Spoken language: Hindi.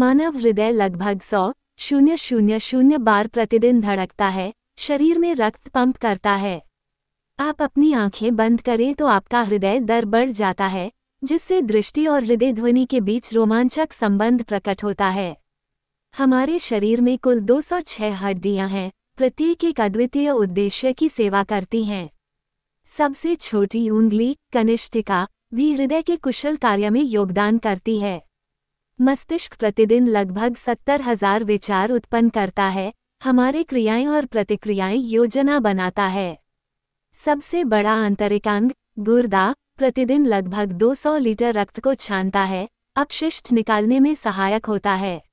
मानव हृदय लगभग सौ शून्य शून्य शून्य बार प्रतिदिन धड़कता है शरीर में रक्त पंप करता है आप अपनी आंखें बंद करें तो आपका हृदय दर बढ़ जाता है जिससे दृष्टि और हृदय ध्वनि के बीच रोमांचक संबंध प्रकट होता है हमारे शरीर में कुल 206 हड्डियाँ हैं प्रत्येक एक अद्वितीय उद्देश्य की सेवा करती हैं सबसे छोटी उंगली कनिष्ठिका भी हृदय के कुशल कार्य में योगदान करती है मस्तिष्क प्रतिदिन लगभग सत्तर हजार विचार उत्पन्न करता है हमारे क्रियाएं और प्रतिक्रियाएं योजना बनाता है सबसे बड़ा आंतरिकांग गुर्दा प्रतिदिन लगभग 200 लीटर रक्त को छानता है अपशिष्ट निकालने में सहायक होता है